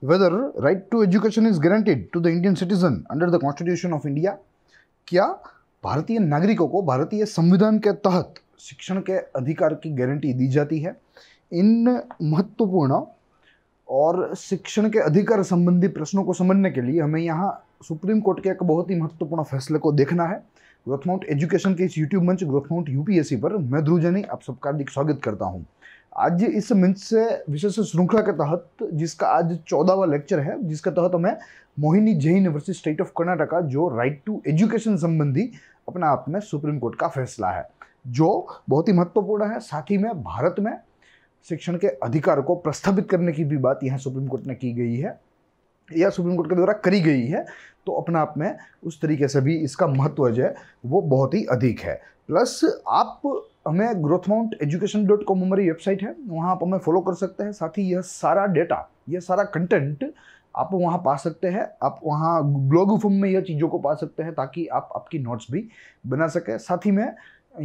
whether right to education is guaranteed to the Indian citizen under the Constitution of India? क्या भारतीय नागरिकों को भारतीय संविधान के तहत शिक्षण के अधिकार की गारंटी दी जाती है इन महत्वपूर्ण और शिक्षण के अधिकार संबंधी प्रश्नों को समझने के लिए हमें यहाँ सुप्रीम कोर्ट के एक बहुत ही महत्वपूर्ण फैसले को देखना है ग्रोथ माउंट एजुकेशन के इस यूट्यूब मंच ग्रोथ माउंट यूपीएससी पर मैं ध्रुजनी आप सबका हार्दिक स्वागत करता हूँ आज इस मंच से विशेष श्रृंखला के तहत जिसका आज चौदहवा लेक्चर है जिसके तहत हमें Mohini Jain university state of Karnataka जो राइट टू एजुकेशन संबंधी अपना आप में सुप्रीम कोर्ट का फैसला है जो बहुत ही महत्वपूर्ण है साथ ही में भारत में शिक्षण के अधिकार को प्रस्थापित करने की भी बात यहाँ सुप्रीम कोर्ट ने की गई है या सुप्रीम कोर्ट के द्वारा करी गई है तो अपने आप में उस तरीके से भी इसका महत्व जो है वो बहुत ही अधिक है प्लस आप हमें growth mount education dot com हमारी वेबसाइट है वहाँ आप हमें फॉलो कर सकते हैं साथ ही यह सारा डेटा यह सारा कंटेंट आप वहाँ पा सकते हैं आप वहाँ ब्लॉग फॉर्म में यह चीज़ों को पा सकते हैं ताकि आप आपकी नोट्स भी बना सकें साथ ही में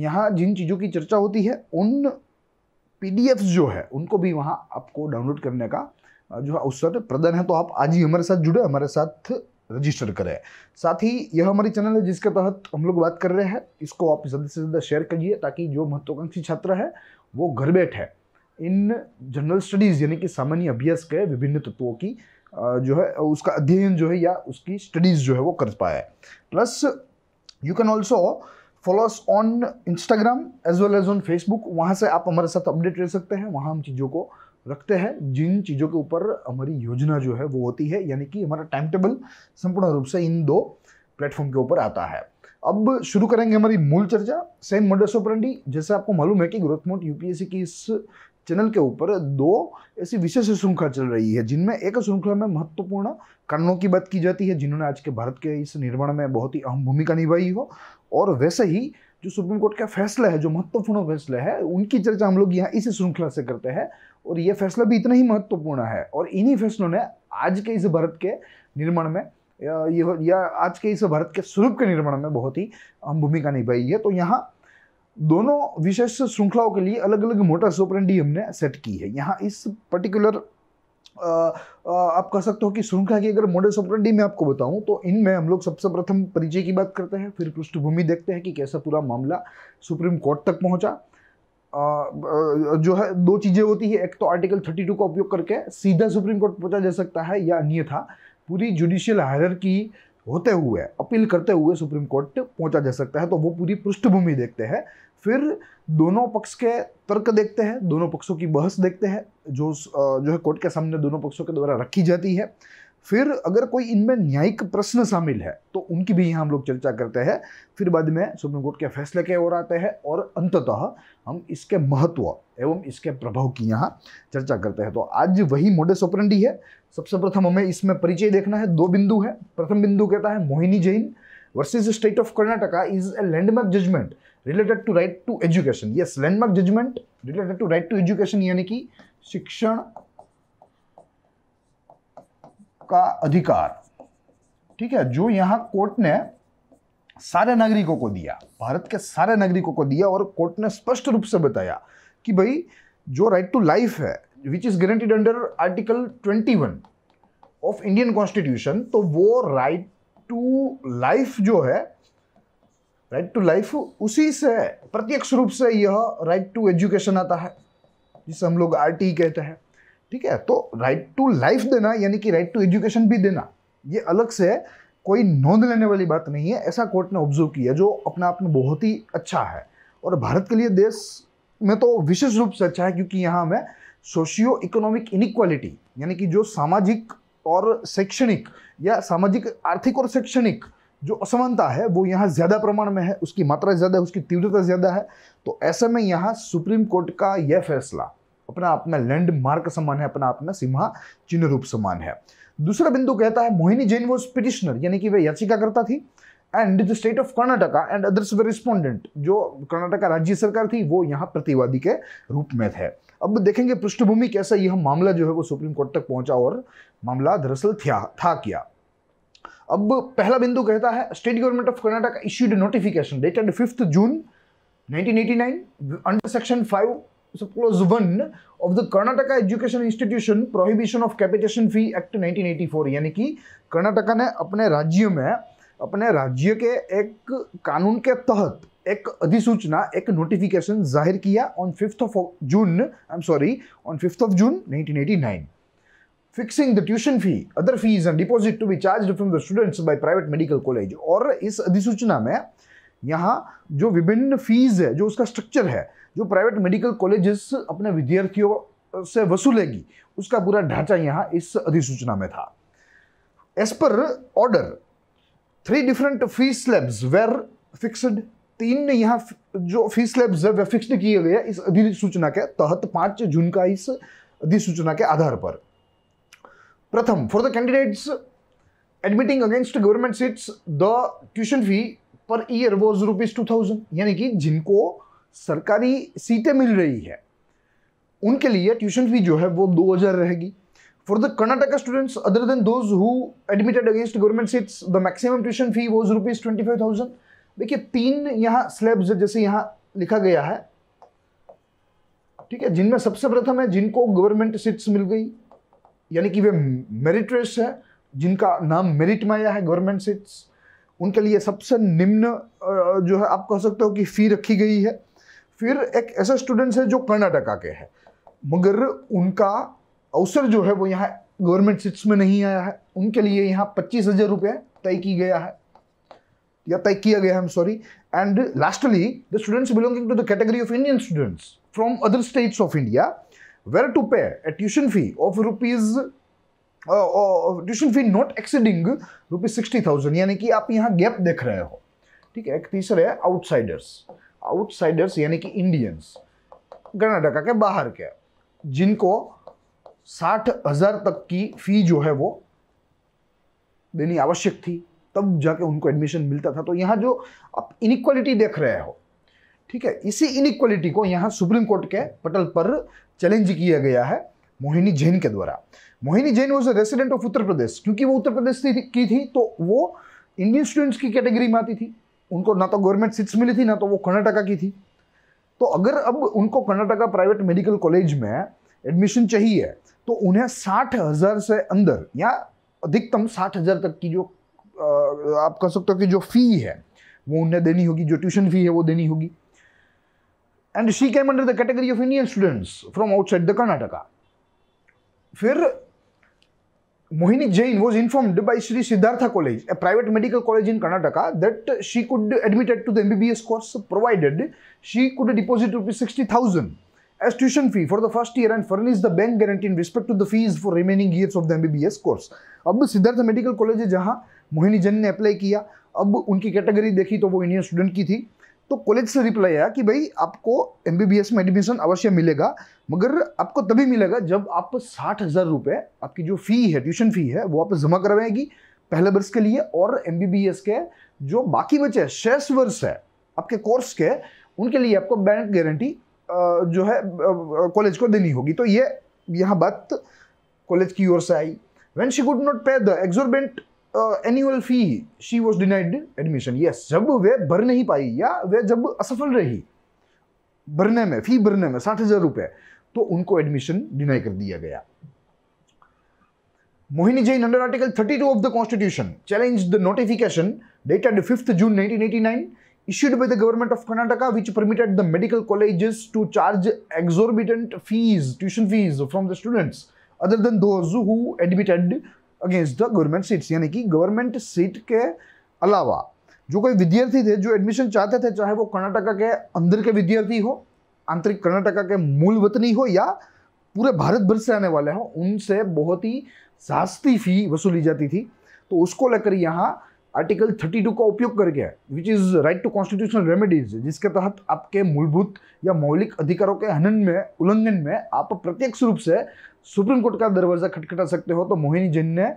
यहाँ जिन चीज़ों की चर्चा होती है उन पी जो है उनको भी वहाँ आपको डाउनलोड करने का जो है अवसर प्रदान है तो आप आज ही हमारे साथ जुड़े हमारे साथ रजिस्टर करें साथ ही यह हमारी चैनल है जिसके तहत हम लोग बात कर रहे हैं इसको आप ज़्यादा से ज़्यादा शेयर करिए ताकि जो महत्वाकांक्षी छात्र है वो घर बैठे इन जनरल स्टडीज़ यानी कि सामान्य अभ्यास के विभिन्न तत्वों की जो है उसका अध्ययन जो है या उसकी स्टडीज़ जो है वो कर पाए plus you can also follow on Instagram as well as on Facebook वहाँ से आप हमारे साथ अपडेट रह सकते हैं वहाँ हम चीज़ों को रखते हैं जिन चीज़ों के ऊपर हमारी योजना जो है वो होती है यानी कि हमारा टाइम टेबल संपूर्ण रूप से इन दो प्लेटफॉर्म के ऊपर आता है अब शुरू करेंगे हमारी मूल चर्चा सेम मॉडल्स ऑपरेंडी जैसे आपको मालूम है कि ग्रोथ मोड यूपीएससी की इस चैनल के ऊपर दो ऐसी विशेष श्रृंखला चल रही है जिनमें एक श्रृंखला में महत्वपूर्ण कारणों की बात की जाती है जिन्होंने आज के भारत के इस निर्माण में बहुत ही अहम भूमिका निभाई हो और वैसे ही जो सुप्रीम कोर्ट का फैसला है जो महत्वपूर्ण फैसला है उनकी चर्चा हम लोग यहाँ इसी श्रृंखला से करते हैं और ये फैसला भी इतना ही महत्वपूर्ण है और इन्हीं फैसलों ने आज के इस भारत के निर्माण में या, या आज के इस भारत के स्वरूप के निर्माण में बहुत ही अहम भूमिका निभाई है तो यहाँ दोनों विशेष श्रृंखलाओं के लिए अलग अलग मोटा सोपरेंडी हमने सेट की है यहाँ इस पर्टिकुलर आप कह सकते हो कि श्रृंखला की अगर मोटर सुपरेंडी में आपको बताऊं तो इनमें हम लोग सबसे प्रथम परिचय की बात करते हैं फिर पृष्ठभूमि देखते हैं कि कैसा पूरा मामला सुप्रीम कोर्ट तक पहुंचा जो है दो चीज़ें होती है एक तो आर्टिकल 32 का उपयोग करके सीधा सुप्रीम कोर्ट पहुंचा जा सकता है या अन्यथा पूरी जुडिशियल हायर की होते हुए अपील करते हुए सुप्रीम कोर्ट पहुंचा जा सकता है तो वो पूरी पृष्ठभूमि देखते हैं फिर दोनों पक्ष के तर्क देखते हैं दोनों पक्षों की बहस देखते हैं जो जो है कोर्ट के सामने दोनों पक्षों के द्वारा रखी जाती है फिर अगर कोई इनमें न्यायिक प्रश्न शामिल है तो उनकी भी यहाँ हम लोग चर्चा करते हैं फिर बाद में सुप्रीम कोर्ट के फैसले के ओर आते हैं और अंततः हम इसके महत्व एवं इसके प्रभाव की यहाँ चर्चा करते हैं तो आज वही मोडे ऑपरेंडी है सबसे प्रथम हमें इसमें परिचय देखना है दो बिंदु है प्रथम बिंदु कहता है Mohini Jain versus state of Karnataka is a landmark judgement related to right to education yes landmark judgement related to right to education यानी कि शिक्षण का अधिकार ठीक है जो यहां कोर्ट ने सारे नागरिकों को दिया भारत के सारे नागरिकों को दिया और कोर्ट ने स्पष्ट रूप से बताया कि भाई जो राइट टू लाइफ है which is guaranteed under article 21 of Indian constitution तो वो राइट टू लाइफ जो है राइट टू लाइफ उसी से प्रत्यक्ष रूप से यह राइट टू एजुकेशन आता है जिसे हम लोग आर e कहते हैं ठीक है तो राइट टू लाइफ देना यानी कि राइट टू एजुकेशन भी देना ये अलग से कोई नोंद लेने वाली बात नहीं है ऐसा कोर्ट ने ऑब्जर्व किया जो अपने आप में बहुत ही अच्छा है और भारत के लिए देश में तो विशेष रूप से अच्छा है क्योंकि यहाँ हमें सोशियो इकोनॉमिक इनिक्वालिटी यानी कि जो सामाजिक और शैक्षणिक या सामाजिक आर्थिक और शैक्षणिक जो असमानता है वो यहाँ ज़्यादा प्रमाण में है उसकी मात्रा ज़्यादा है उसकी तीव्रता ज़्यादा है तो ऐसे में यहाँ सुप्रीम कोर्ट का यह फैसला अपना आप में लैंडमार्क समान है अपना आप में सिम्हा चिन्ह रूप समान है दूसरा बिंदु कहता है मोहिनी जैन वो पिटिशनर यानी कि वह याचिकाकर्ता थी and the state of Karnataka and others they respondent जो कर्नाटका राज्य सरकार थी वो यहाँ प्रतिवादी के रूप में थे अब देखेंगे पृष्ठभूमि कैसा यह मामला जो है वो सुप्रीम कोर्ट तक पहुंचा और मामला दरअसल था क्या अब पहला बिंदु कहता है state government of Karnataka issued notification dated fifth June 1989 under section five clause 1 of the Karnataka Education Institution Prohibition of Capitation Fee Act 1984 yani ki Karnataka ने अपने राज्य mein apne rajya के एक कानून के तहत एक अधिसूचना एक नोटिफिकेशन जाहिर किया on fifth of June I am sorry on fifth of June 1989 fixing the tuition fee other fees and deposit to be charge from the students by private medical college और इस अधिसूचना में यहाँ जो विभिन्न फीस है जो उसका स्ट्रक्चर है जो प्राइवेट मेडिकल कॉलेजेस अपने विद्यार्थियों से वसूलेगी उसका पूरा ढांचा यहाँ इस अधिसूचना में था as per order three different fee slabs were fixed तीन ने यहाँ जो फी स्लैब्स है वे फिक्स्ड किए गए इस अधिसूचना के तहत पाँच जून का इस अधिसूचना के आधार पर प्रथम for the candidates admitting against government seats the tuition fee per year was rupees two thousand यानी कि जिनको सरकारी सीटें मिल रही है उनके लिए ट्यूशन फी जो है वो दो हज़ार रहेगी for the Karnataka students other than those who admitted against government seats the maximum tuition fee was rupees twenty five thousand देखिए तीन यहाँ स्लैब्स जैसे यहाँ लिखा गया है ठीक है जिनमें सबसे प्रथम है जिनको गवर्नमेंट सीट्स मिल गई यानी कि वे मेरिट्रेस है जिनका नाम मेरिट में आया है गवर्नमेंट सीट्स उनके लिए सबसे निम्न जो है आप कह सकते हो कि फ़ी रखी गई है फिर एक ऐसा स्टूडेंट्स है जो कर्नाटका के है मगर उनका अवसर जो है वो यहाँ गवर्नमेंट सीट्स में नहीं आया है उनके लिए यहाँ पच्चीस हज़ार रुपये तय की गया है या तय किया गया है sorry and lastly the students belonging to the category of Indian students from other states of India were to pay a tuition fee of rupees tuition fee not exceeding rupees sixty thousand यानी कि आप यहाँ gap देख रहे हो ठीक है एक तीसरे है आउटसाइडर्स आउटसाइडर्स यानी कि इंडियंस कर्नाटका के बाहर के जिनको साठ हजार तक की फी जो है वो देनी आवश्यक थी तब जाके उनको एडमिशन मिलता था तो यहाँ जो आप इनक्वालिटी देख रहे हो ठीक है इसी इनक्वालिटी को यहाँ सुप्रीम कोर्ट के पटल पर चैलेंज किया गया है मोहिनी जैन के द्वारा Mohini Jain was resident of Uttar Pradesh क्योंकि वो उत्तर प्रदेश की थी तो वो इंडियन स्टूडेंट्स की कैटेगरी में आती थी उनको ना तो गवर्नमेंट सीट्स मिली थी ना तो वो कर्नाटका की थी तो अगर अब उनको कर्नाटका प्राइवेट मेडिकल कॉलेज में एडमिशन चाहिए तो उन्हें साठ हज़ार से अंदर या अधिकतम साठ हज़ार तक की जो आप कह सकते हो कि जो फ़ी है वो उन्हें देनी होगी जो ट्यूशन फ़ी है वो देनी होगी and she came under the category of Indian students from outside the Karnataka फिर Mohini Jain was informed by Sri Siddhartha College, a private medical college in Karnataka, that she could be admitted to the MBBS course provided she could deposit rupees 60,000 as tuition fee for the first year and furnish the bank guarantee in respect to the fees for remaining years of the MBBS course. अब Siddharth medical college है जहां मोहिनी जैन ने apply किया अब उनकी category देखी तो वो इंडियन स्टूडेंट की थी तो कॉलेज से रिप्लाई आया कि भाई आपको एम में एडमिशन अवश्य मिलेगा मगर आपको तभी मिलेगा जब आप साठ हज़ार रुपये आपकी जो फ़ी है ट्यूशन फ़ी है वो आप जमा करवाएगी पहले वर्ष के लिए और एम के जो बाकी बचे शेष वर्ष है आपके कोर्स के उनके लिए आपको बैंक गारंटी जो है कॉलेज को देनी होगी तो ये यहाँ बात कॉलेज की ओर से I when she could not pay the exorbitant annual fee she was denied admission yes जब वे भर नहीं पाई या वे जब असफल रही भरने में फी भरने में साठ हजार रुपए तो उनको एडमिशन डिनाई कर दिया गया Mohini Jain under article 32 of the constitution challenge the notification dated fifth June issued by the government of Karnataka which permitted the medical colleges to charge exorbitant fees tuition fees from the students other than those admitted against the government seats यानी कि government seat के अलावा जो कोई विद्यार्थी थे जो admission चाहते थे चाहे वो कर्नाटका के अंदर के विद्यार्थी हो आंतरिक कर्नाटका के मूल वतनी हो या पूरे भारत भर से आने वाले हो उनसे बहुत ही सास्ती फी वसूली जाती थी तो उसको लेकर यहाँ आर्टिकल 32 का उपयोग करके which is right to constitutional remedies जिसके तहत आपके मूलभूत या मौलिक अधिकारों के हनन में उल्लंघन में आप प्रत्यक्ष रूप से सुप्रीम कोर्ट का दरवाज़ा खटखटा सकते हो तो मोहिनी जैन ने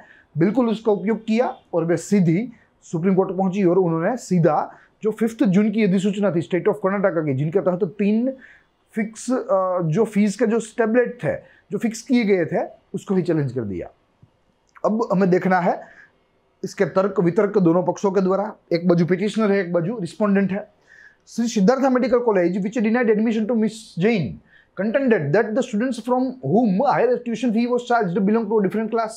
बिल्कुल उसका उपयोग किया और वे सीधी सुप्रीम कोर्ट पहुंची और उन्होंने सीधा जो फिफ्थ जून की अधिसूचना थी स्टेट ऑफ कर्नाटका की जिनके तहत तीन फिक्स जो फीस के जो स्टेबलेट थे जो फिक्स किए गए थे उसको ही चैलेंज कर दिया अब हमें देखना है इसके तर्क वितर्क दोनों पक्षों के द्वारा एक बाजू पिटिशनर है एक बाजू रिस्पोंडेंट है Shri Siddhartha medical college which denied admission to miss Jain contended that the students from whom higher tuition fee was charge belong to different class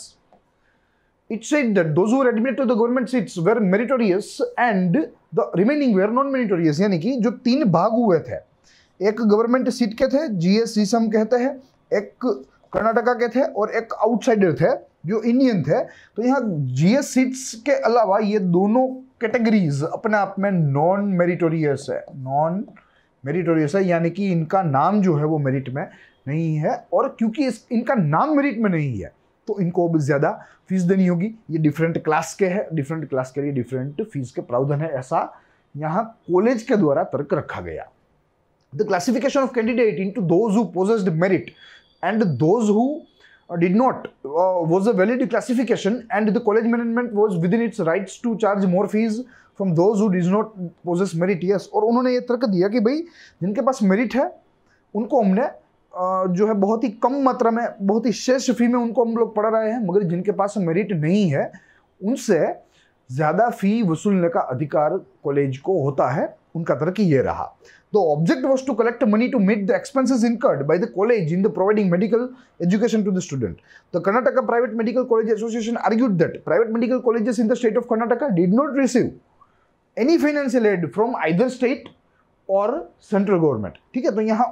it said that those who're admitted to the government seats were meritorious and the remaining were non meritorious यानी कि जो तीन भाग हुए थे एक government seat के थे जी सीसम कहते हैं एक कर्नाटका के थे और एक आउटसाइडर थे जो इंडियन थे तो यहाँ जीएस सीट्स के अलावा ये दोनों कैटेगरीज अपने आप में नॉन मेरिटोरियस है नॉन मेरिटोरियस है यानी कि इनका नाम जो है वो मेरिट में नहीं है और क्योंकि इस इनका नाम मेरिट में नहीं है तो इनको अब ज़्यादा फीस देनी होगी ये डिफरेंट क्लास के है डिफरेंट क्लास के लिए डिफरेंट फीस के प्रावधान है ऐसा यहाँ कॉलेज के द्वारा तर्क रखा गया the classification of candidate into those who possessed merit and those who did not uh, was a valid classification and the college management was within its rights to charge more fees from those who did not possess merit yes और उन्होंने ये तर्क दिया कि भाई जिनके पास merit है उनको हमने जो है बहुत ही कम मात्रा में बहुत ही शेष फी में उनको हम लोग पढ़ा रहे हैं मगर जिनके पास मेरिट नहीं है उनसे ज़्यादा फी वसूलने का अधिकार कॉलेज को होता है उनका तर्क ये रहा the object was to collect money to meet the expenses incurred by the college in the providing medical education to the student the Karnataka private medical college association argued that private medical colleges in the state of Karnataka did not receive any financial aid from either state और central government ठीक है तो यहाँ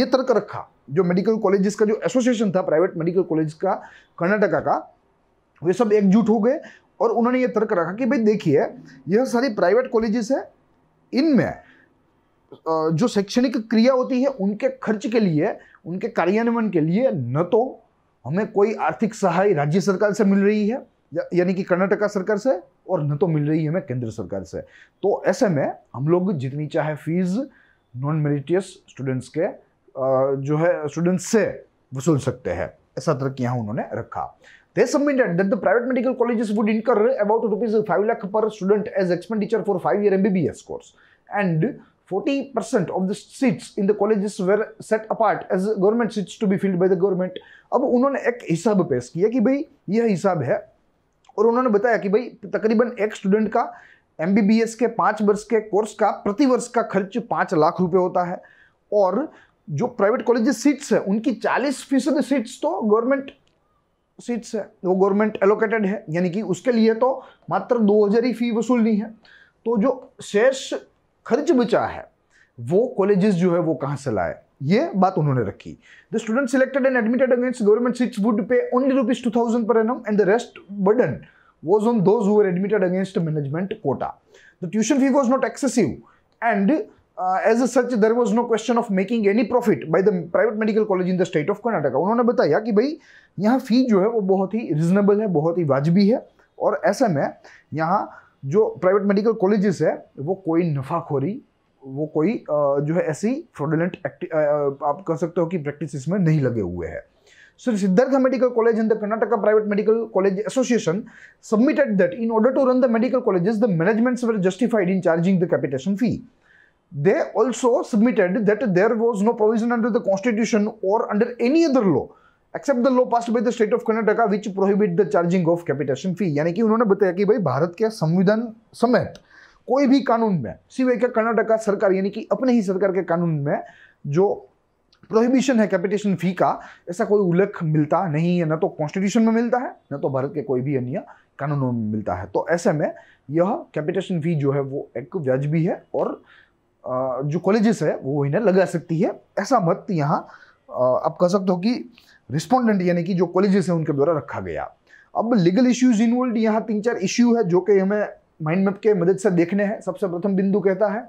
ये तर्क रखा जो medical colleges का जो एसोसिएशन था प्राइवेट मेडिकल कॉलेज का कर्नाटका का वे सब एकजुट हो गए और उन्होंने ये तर्क रखा कि भाई देखिए यह सारी प्राइवेट कॉलेजेस है इनमें जो शैक्षणिक क्रिया होती है उनके खर्च के लिए उनके कार्यान्वयन के लिए न तो हमें कोई आर्थिक सहाय राज्य सरकार से मिल रही है या, यानी कि कर्नाटका सरकार से और न तो मिल रही है हमें केंद्र सरकार से तो ऐसे में हम लोग जितनी चाहे फीस नॉन मेरिटियस स्टूडेंट्स के जो है स्टूडेंट्स से वसूल सकते हैं ऐसा तर्क यहाँ उन्होंने रखा They submitted that the private medical colleges would incur about rupees 5 lakh per student as expenditure for 5-year MBBS course. And 40% of the seats in the colleges were set apart as government seats to be filled by the government. अब उन्होंने एक हिसाब पेश किया कि भाई यह हिसाब है और उन्होंने बताया कि भाई तकरीबन एक स्टूडेंट का एम के पाँच वर्ष के कोर्स का प्रतिवर्ष का खर्च पाँच लाख रुपये होता है और जो प्राइवेट कॉलेज सीट्स हैं उनकी चालीस फीसद सीट्स तो गवर्नमेंट सीट्स है वो गवर्नमेंट एलोकेटेड है यानी कि उसके लिए तो मात्र दो हज़ार ही फी वसूलनी है तो जो शेष खर्च बचा है वो कॉलेजेस जो है वो कहाँ से लाए ये बात उन्होंने रखी the student selected and admitted against government seats would pay only rupees two thousand per annum and the rest burden was on those who're admitted against management quota the tuition fee was not excessive and as a such there was no question of making any profit by the private medical college in the state of Karnataka उन्होंने बताया कि भाई यहाँ फी जो है वो बहुत ही reasonable है बहुत ही वाजबी है और ऐसे में यहाँ जो प्राइवेट मेडिकल कॉलेज है वो कोई नफाखोरी वो कोई uh, जो है ऐसी फ्रॉडुलेंट एक्टिव uh, uh, आप कह सकते हो कि प्रैक्टिस इसमें नहीं लगे हुए हैं sir Siddhartha medical college in the Karnataka private medical college association submitted that in order to run the medical colleges the managements were justified in charging the capitation fee they also submitted that there was no provision under the constitution or under any other law except the law passed by the state of Karnataka which prohibit the charging of capitation fee. यानी कि उन्होंने बताया कि भाई भारत के संविधान समेत कोई भी कानून में सिवे क्या कर्नाटका सरकार यानी कि अपने ही सरकार के कानून में जो प्रोहिबिशन है कैपिटेशन फी का ऐसा कोई उल्लेख मिलता नहीं है ना तो कॉन्स्टिट्यूशन में मिलता है ना तो भारत के कोई भी अन्य कानूनों में मिलता है तो ऐसे में यह कैपिटेशन फी जो है वो एक व्याजबी है और जो कॉलेजेस है वो इन्हें लगा सकती है ऐसा मत यहाँ आप कह सकते हो कि रिस्पोंडेंट यानी कि जो कॉलेजेस हैं उनके द्वारा रखा गया अब लीगल इश्यूज इन्वॉल्व यहाँ तीन चार इश्यू है जो कि हमें माइंड मैप के मदद से देखने हैं सबसे प्रथम बिंदु कहता है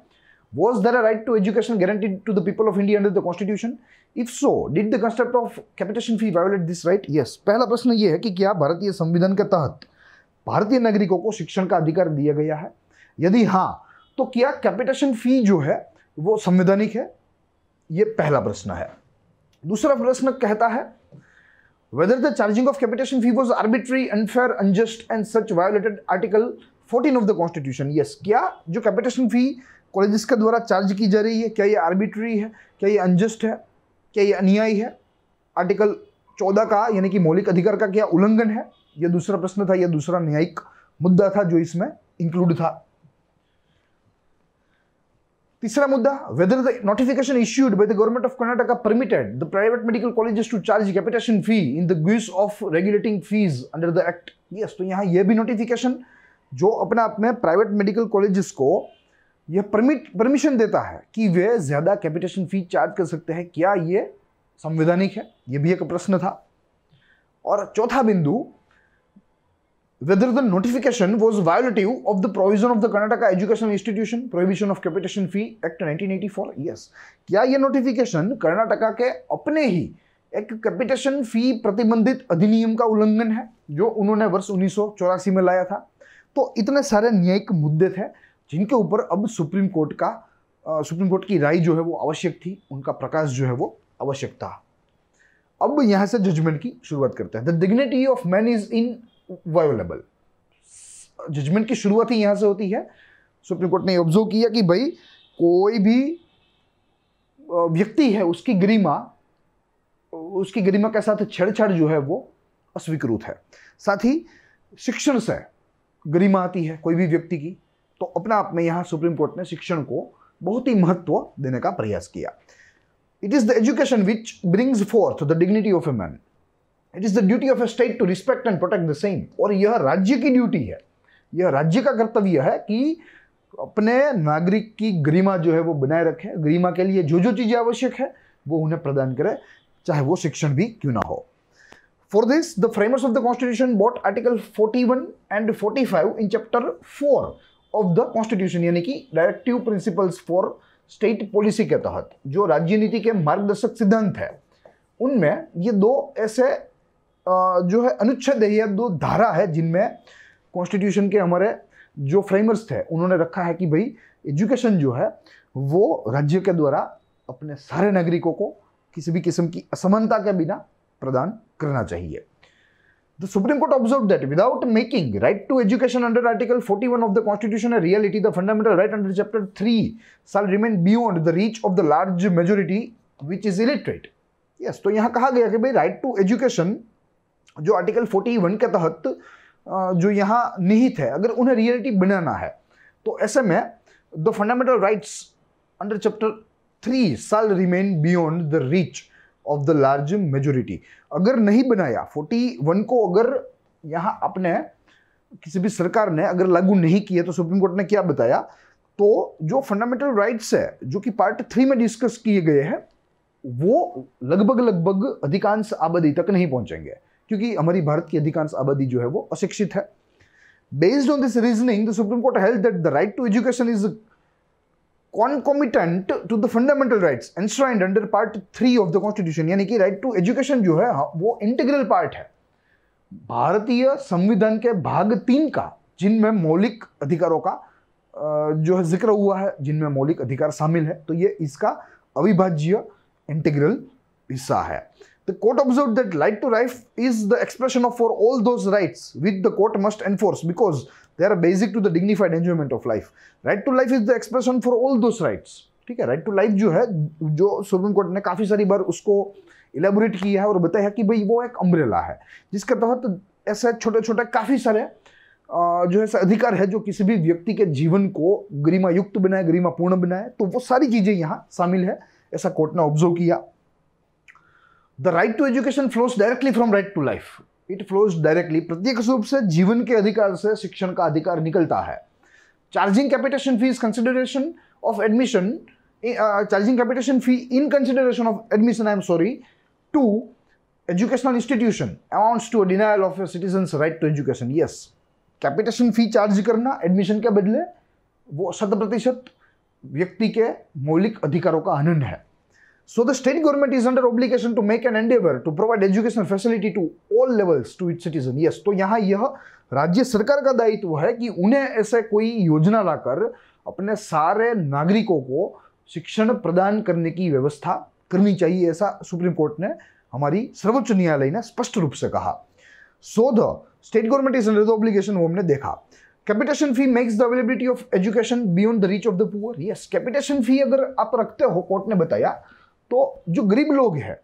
was there a right to education guaranteed to the people of India under the constitution if so did the concept of capitation fee violate this right yes पहला प्रश्न ये है कि क्या भारतीय संविधान के तहत भारतीय नागरिकों को शिक्षण का अधिकार दिया गया है यदि हाँ तो क्या कैपिटेशन फी जो है वो संवैधानिक है ये पहला प्रश्न है दूसरा प्रश्न कहता है whether the charging of capitation fee was arbitrary unfair unjust and such violated article 14 of the constitution yes क्या जो कैपिटेशन फी कॉलेज के द्वारा चार्ज की जा रही है क्या ये आर्बिट्री है क्या ये अनजस्ट है क्या ये अन्यायी है आर्टिकल 14 का यानी कि मौलिक अधिकार का क्या उल्लंघन है यह दूसरा प्रश्न था यह दूसरा न्यायिक मुद्दा था जो इसमें इंक्लूड था तीसरा मुद्दा whether the notification issued by the government of Karnataka permitted the private medical colleges to charge capitation fee in the guise of regulating fees under the act yes तो यहाँ यह भी नोटिफिकेशन जो अपने आप में प्राइवेट मेडिकल कॉलेजेस को यह परमिट परमिशन देता है कि वे ज़्यादा कैपिटेशन फी चार्ज कर सकते हैं क्या ये संवैधानिक है यह भी एक प्रश्न था और चौथा बिंदु whether the notification was violative of the provision of the Karnataka Education Institution Prohibition of Capitation Fee Act 1984? Yes. क्या ये notification कर्नाटका के अपने ही एक कैपिटेशन फी प्रतिबंधित अधिनियम का उल्लंघन है जो उन्होंने वर्ष उन्नीस में लाया था तो इतने सारे न्यायिक मुद्दे थे जिनके ऊपर अब सुप्रीम कोर्ट का आ, सुप्रीम कोर्ट की राय जो है वो आवश्यक थी उनका प्रकाश जो है वो आवश्यक था अब यहाँ से जजमेंट की शुरुआत करते हैं the dignity of man is inviolable judgement की शुरुआत ही यहाँ से होती है सुप्रीम कोर्ट ने ऑब्जर्व किया कि भाई कोई भी व्यक्ति है उसकी गरिमा उसकी गरिमा के साथ छेड़छाड़ जो है वो अस्वीकृत है साथ ही शिक्षण से गरिमा आती है कोई भी व्यक्ति की तो अपना आप में यहाँ सुप्रीम कोर्ट ने शिक्षण को बहुत ही महत्व देने का प्रयास किया it is the education which brings forth the dignity of a man it is the duty of a state to respect and protect the same और यह राज्य की ड्यूटी है यह राज्य का कर्तव्य है कि अपने नागरिक की गरिमा जो है वो बनाए रखें गरिमा के लिए जो जो चीज़ें आवश्यक है वो उन्हें प्रदान करें चाहे वो शिक्षण भी क्यों ना हो the framers of the constitution brought article forty one 41 forty 45 in chapter 4 of the constitution यानी कि directive principles for state policy के तहत जो राज्य नीति के मार्गदर्शक सिद्धांत है उनमें ये दो ऐसे जो है अनुच्छेद है दो धारा है जिनमें कॉन्स्टिट्यूशन के हमारे जो फ्रेमर्स थे उन्होंने रखा है कि भाई एजुकेशन जो है वो राज्य के द्वारा अपने सारे नागरिकों को किसी भी किस्म की असमानता के बिना प्रदान करना चाहिए the supreme court observe that without making right to education under article 41 of the constitution reality the fundamental right under chapter three shall remain beyond the reach of the large majority which is illiterate yes तो यहां कहा गया कि भाई right to education जो article 41 के तहत जो यहाँ निहित है अगर उन्हें रियलिटी बनाना है तो ऐसे में the fundamental rights under chapter three shall remain beyond the reach of the large majority अगर नहीं बनाया 41 को अगर यहाँ अपने किसी भी सरकार ने अगर लागू नहीं किया तो सुप्रीम कोर्ट ने क्या बताया तो जो फंडामेंटल राइट्स है जो कि पार्ट थ्री में डिस्कस किए गए हैं वो लगभग लगभग अधिकांश आबादी तक नहीं पहुंचेंगे क्योंकि हमारी भारत की अधिकांश आबादी जो है वो अशिक्षित है based on this reasoning the supreme court held that the right to education is concomitant to the fundamental right enshrined under part three of the constitution यानी कि राइट टू एजुकेशन जो है हाँ, वो इंटीग्रल पार्ट है भारतीय संविधान के भाग तीन का जिनमें मौलिक अधिकारों का जो है जिक्र हुआ है जिनमें मौलिक अधिकार शामिल है तो ये इसका अविभाज्य इंटीग्रल हिस्सा है The court observed that right to life is the expression of for all those rights which the court must enforce because they are basic to the dignified enjoyment of life. Right to life is the expression for all those rights. ठीक है right to life जो है जो supreme court ने काफ़ी सारी बार उसको elaborate किया है और बताया कि भाई वो एक अम्ब्रेला है जिसके तहत ऐसे छोटे छोटे काफ़ी सारे जो है अधिकार है जो किसी भी व्यक्ति के जीवन को गरिमा युक्त बनाए गरिमा पूर्ण बनाए तो वो सारी चीज़ें यहाँ शामिल है ऐसा कोर्ट ने ऑब्जर्व किया the right to education flows directly from right to life it flows directly प्रत्येक रूप से जीवन के अधिकार से शिक्षण का अधिकार निकलता है charging capitation fees consideration of admission charging capitation fee in consideration of admission I am sorry to educational institution amounts to denial of citizen right to education yes capitation fee charge करना admission के बदले वो शत प्रतिशत व्यक्ति के मौलिक अधिकारों का हनन है So the state government is under obligation to make an endeavor to provide educational facility to all levels to its citizen. Yes, तो यहाँ यह राज्य सरकार का दायित्व है कि उन्हें ऐसे कोई योजना लाकर अपने सारे नागरिकों को शिक्षण प्रदान करने की व्यवस्था करनी चाहिए ऐसा सुप्रीम कोर्ट ने हमारी सर्वोच्च न्यायालय ने स्पष्ट रूप से कहा so the state government is under the obligation वो हमने देखा capitation fee makes the availability of education beyond the reach of the poor yes capitation fee अगर आप रखते हो कोर्ट ने बताया तो जो गरीब लोग हैं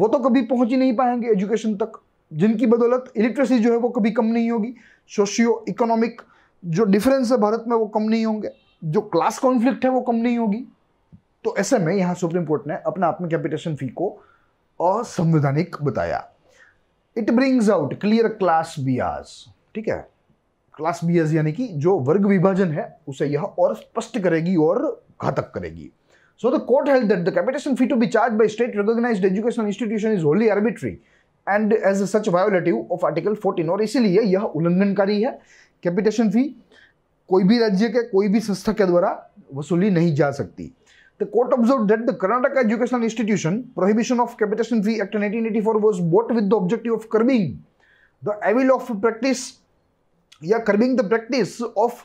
वो तो कभी पहुंच ही नहीं पाएंगे एजुकेशन तक जिनकी बदौलत इलिटरेसी जो है वो कभी कम नहीं होगी सोशियो इकोनॉमिक जो डिफरेंस है भारत में वो कम नहीं होंगे जो क्लास कॉन्फ्लिक्ट है वो कम नहीं होगी तो ऐसे में यहाँ सुप्रीम कोर्ट ने अपना आत्म कैपिटेशन फी को असंवैधानिक बताया it brings out clear class bias ठीक है क्लास बियाज यानी कि जो वर्ग विभाजन है उसे यह और स्पष्ट करेगी और घातक करेगी So the court held that the capitation fee to be charged by state recognized educational institution is wholly arbitrary and as a such violative of article 14 और इसीलिए यह उल्लंघनकारी है capitation fee कोई भी राज्य के कोई भी संस्था के द्वारा वसूली नहीं जा सकती The court observed that the Karnataka Educational Institution Prohibition of Capitation Fee Act 1984 was brought with the objective of curbing the evil of practice, yeah, curbing the practice of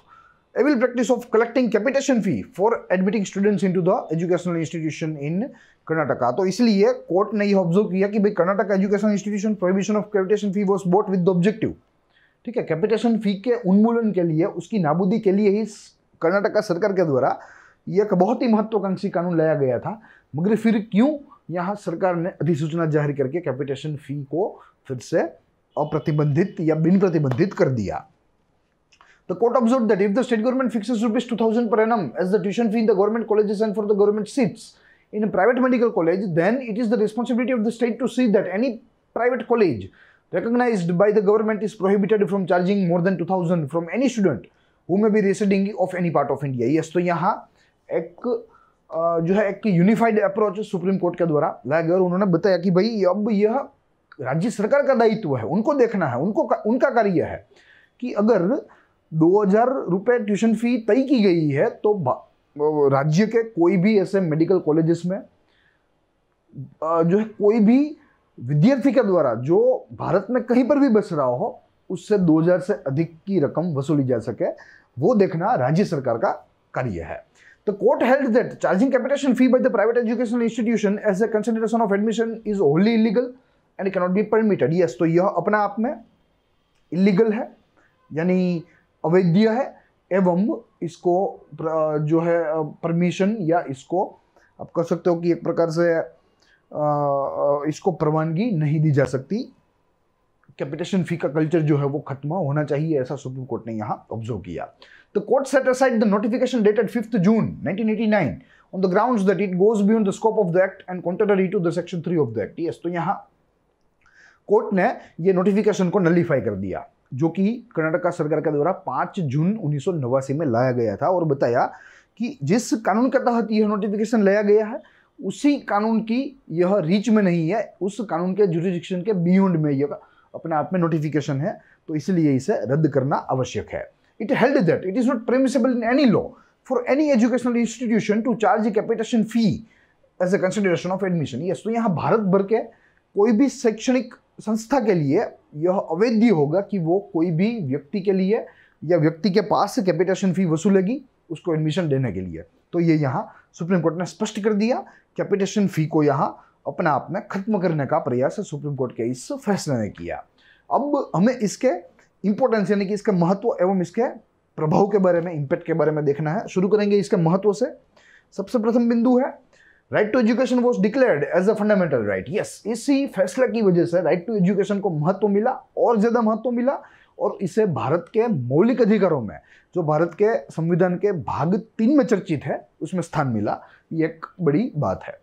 able practice of collecting capitation fee for admitting students into the educational institution in Karnataka तो इसलिए court ने ये observe किया कि भाई Karnataka education institution prohibition of capitation fee was brought with the objective ठीक है capitation fee के उन्मूलन के लिए उसकी नाबूदी के लिए ही कर्नाटका सरकार के द्वारा यह एक बहुत ही महत्वाकांक्षी कानून लाया गया था मगर फिर क्यों यहाँ सरकार ने अधिसूचना जारी करके कैपिटेशन फी को फिर से अप्रतिबंधित या बिन प्रतिबंधित कर दिया The court observed that if the state government fixes rupees 2000 per annum as the tuition fee in the government colleges and for the government seats in a private medical college, then it is the responsibility of the state to see that any private college recognized by the government is prohibited from charging more than 2000 from any student who may be residing of any part of India. Yes, तो यहाँ एक जो है एक unified approach supreme court के द्वारा लाया गया और उन्होंने बताया कि भाई अब यह राज्य सरकार का दायित्व है उनको देखना है उनको का, उनका कार्य है कि अगर दो हजार रुपये ट्यूशन फी तय की गई है तो राज्य के कोई भी ऐसे मेडिकल कॉलेजेस में जो है कोई भी विद्यार्थी के द्वारा जो भारत में कहीं पर भी बस रहा हो उससे 2000 से अधिक की रकम वसूली जा सके वो देखना राज्य सरकार का कार्य है The court held that charging capitation fee by the private educational institution as a consideration of admission is wholly illegal and cannot be permitted. Yes, तो यह अपना आप में illegal है यानी अवैध है एवं इसको जो है परमिशन या इसको आप कह सकते हो कि एक प्रकार से इसको परवानगी नहीं दी जा सकती कैपिटेशन फी का कल्चर जो है वो खत्म होना चाहिए ऐसा सुप्रीम कोर्ट ने यहाँ ऑब्जर्व किया the court set aside the notification dated fifth June 1989 on the ground that it goes beyond the scope of the act and contrary to the section three of the act yes तो यहाँ court ने ये notification को nullify जो कि कर्नाटका सरकार के द्वारा पांच जून उन्नीस में लाया गया था और बताया कि जिस कानून के तहत यह नोटिफिकेशन लाया गया है उसी कानून की यह रीच में नहीं है उस कानून के जुरिडिक्शन के बियॉन्ड में यह अपने आप में नोटिफिकेशन है तो इसलिए इसे रद्द करना आवश्यक है it held that it is not permissible in any law for any educational institution to charge a capitation fee as a consideration of admission yes तो यहाँ भारत भर के कोई भी शैक्षणिक संस्था के लिए यह अवैध होगा कि वो कोई भी व्यक्ति के लिए या व्यक्ति के पास से कैपिटेशन फी वसूलेगी उसको एडमिशन देने के लिए तो ये यहाँ सुप्रीम कोर्ट ने स्पष्ट कर दिया कैपिटेशन फी को यहाँ अपने आप में खत्म करने का प्रयास सुप्रीम कोर्ट के इस फैसले ने किया अब हमें इसके इंपोर्टेंस यानी कि इसके महत्व एवं इसके प्रभाव के बारे में इम्पैक्ट के बारे में देखना है शुरू करेंगे इसके महत्व से सबसे प्रथम बिंदु है right to education was declared as a fundamental right yes इसी फैसला की वजह से राइट टू एजुकेशन को महत्व मिला और ज्यादा महत्व मिला और इसे भारत के मौलिक अधिकारों में जो भारत के संविधान के भाग तीन में चर्चित है उसमें स्थान मिला ये एक बड़ी बात है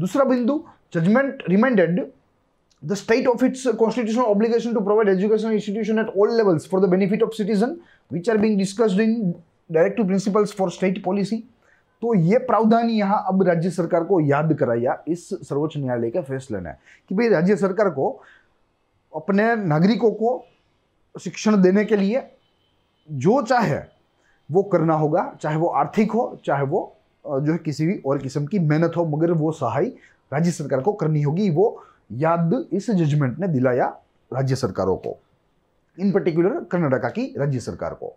दूसरा बिंदु judgement reminded the state of its constitution obligation to provide education institution at all levels for the benefit of citizen which are being discussed in directive principles for state policy तो ये प्रावधान यहाँ अब राज्य सरकार को याद कराया इस सर्वोच्च न्यायालय का फैसला ने कि भाई राज्य सरकार को अपने नागरिकों को शिक्षण देने के लिए जो चाहे वो करना होगा चाहे वो आर्थिक हो चाहे वो जो है किसी भी और किस्म की मेहनत हो मगर वो सहाय राज्य सरकार को करनी होगी वो याद इस जजमेंट ने दिलाया राज्य सरकारों को इन पर्टिकुलर कर्नाटका की राज्य सरकार को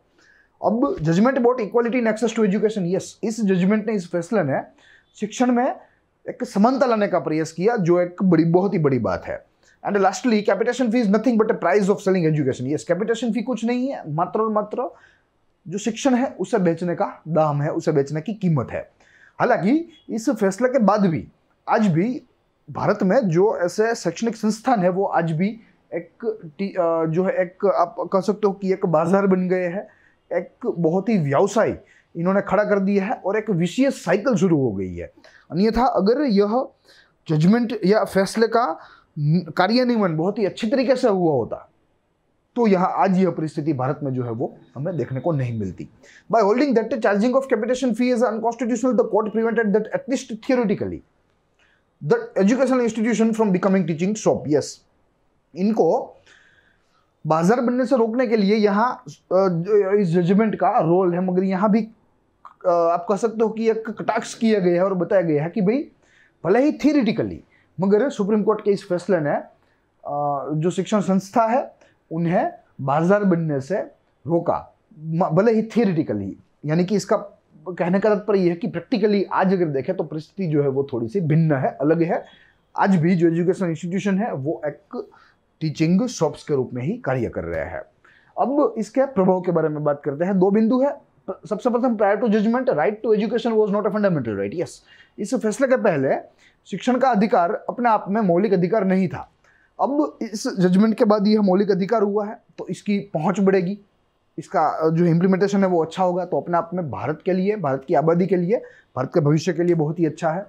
अब judgement about equality in access to education yes इस जजमेंट ने इस फैसले ने शिक्षण में एक समानता लाने का प्रयास किया जो एक बड़ी बहुत ही बड़ी बात है and lastly capitation fee is nothing but a price of selling education yes capitation fee कुछ नहीं है मात्र और मात्र जो शिक्षण है उसे बेचने का दाम है उसे बेचने की कीमत है हालांकि इस फैसले के बाद भी आज भी भारत में जो ऐसे शैक्षणिक संस्थान है वो आज भी एक जो है एक आप कह सकते हो कि एक बाजार बन गए हैं एक बहुत ही व्यवसाय इन्होंने खड़ा कर दिया है और एक विशेष साइकिल शुरू हो गई है अन्यथा अगर यह जजमेंट या फैसले का कार्यान्वयन बहुत ही अच्छे तरीके से हुआ होता तो यह आज यह परिस्थिति भारत में जो है वो हमें देखने को नहीं मिलती by holding that charging of capitation fee is unconstitutional the court prevented that at least theoretically the educational institution from becoming teaching shop yes इनको बाजार बनने से रोकने के लिए यहाँ इस जजमेंट का रोल है मगर यहाँ भी आप कह सकते हो कि एक कटाक्ष किया गया है और बताया गया है कि भाई भले ही थियरिटिकली मगर सुप्रीम कोर्ट के इस फैसले ने जो शिक्षण संस्था है उन्हें बाजार बनने से रोका भले ही थियरिटिकली यानी कि इसका कहने का तात्पर्य है कि प्रैक्टिकली आज अगर देखें तो परिस्थिति जो है वो थोड़ी सी भिन्न है अलग है आज भी जो एजुकेशन इंस्टीट्यूशन है वो एक टीचिंग शॉप्स के रूप में ही कार्य कर रहे हैं अब इसके प्रभाव के बारे में बात करते हैं दो बिंदु है सबसे प्रथम prior to judgement right to education was not a fundamental right yes इस फैसले के पहले शिक्षण का अधिकार अपने आप में मौलिक अधिकार नहीं था अब इस जजमेंट के बाद यह मौलिक अधिकार हुआ है तो इसकी पहुंच बढ़ेगी इसका जो इम्प्लीमेंटेशन है वो अच्छा होगा तो अपने आप में भारत के लिए भारत की आबादी के लिए भारत के भविष्य के लिए बहुत ही अच्छा है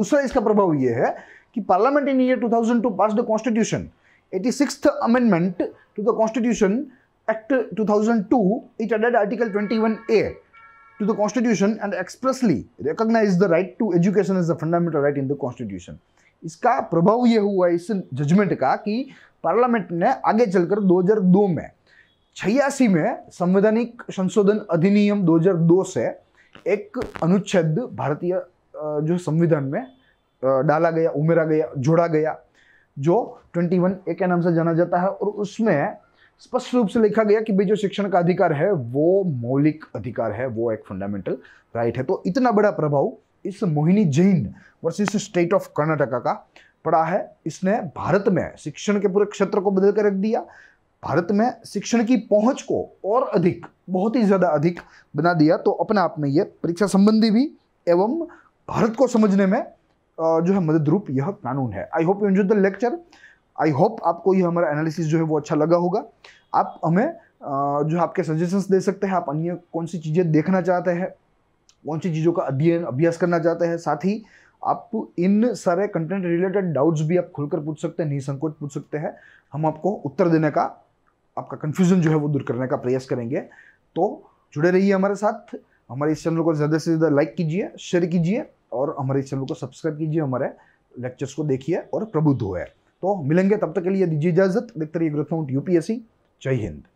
दूसरा इसका प्रभाव यह है कि parliament in year two thousand two pass the constitution 86th amendment to the constitution act 2002 it added article 21a to the constitution and expressly recognized the right to education as a fundamental right in the constitution इसका प्रभाव ये हुआ इस judgement का कि parliament ने आगे चलकर 2002 में छियासी में संवैधानिक संशोधन अधिनियम 2002 से एक अनुच्छेद भारतीय जो संविधान में डाला गया उमेरा गया जोड़ा गया जो 21 ए के नाम से जाना जाता है और उसमें स्पष्ट रूप से लिखा गया कि भाई जो शिक्षण का अधिकार है वो मौलिक अधिकार है वो एक फंडामेंटल राइट है तो इतना बड़ा प्रभाव इस Mohini Jain versus state of Karnataka का पड़ा है इसने भारत में शिक्षण के पूरे क्षेत्र को बदल कर रख दिया भारत में शिक्षण की पहुंच को और अधिक बहुत ही ज़्यादा अधिक बना दिया तो अपने आप में ये परीक्षा संबंधी भी एवं भारत को समझने में जो है मदद रूप यह कानून है I hope you enjoy the lecture I hope आपको यह हमारा एनालिसिस जो है वो अच्छा लगा होगा आप हमें जो आपके सजेशंस दे सकते हैं आप अन्य कौन सी चीज़ें देखना चाहते हैं कौन सी चीज़ों का अध्ययन अभ्यास करना चाहते हैं साथ ही आप इन सारे कंटेंट रिलेटेड डाउट्स भी आप खुलकर पूछ सकते हैं निसंकोच पूछ सकते हैं हम आपको उत्तर देने का आपका कन्फ्यूजन जो है वो दूर करने का प्रयास करेंगे तो जुड़े रहिए हमारे साथ हमारे इस चैनल को ज़्यादा से ज़्यादा लाइक कीजिए शेयर कीजिए और हमारे चैनल को सब्सक्राइब कीजिए हमारे लेक्चर्स को देखिए और प्रबुद्ध हुए तो मिलेंगे तब तक के लिए दीजिए इजाजत देखते रहिए ग्रोथ यूपीएससी जय हिंद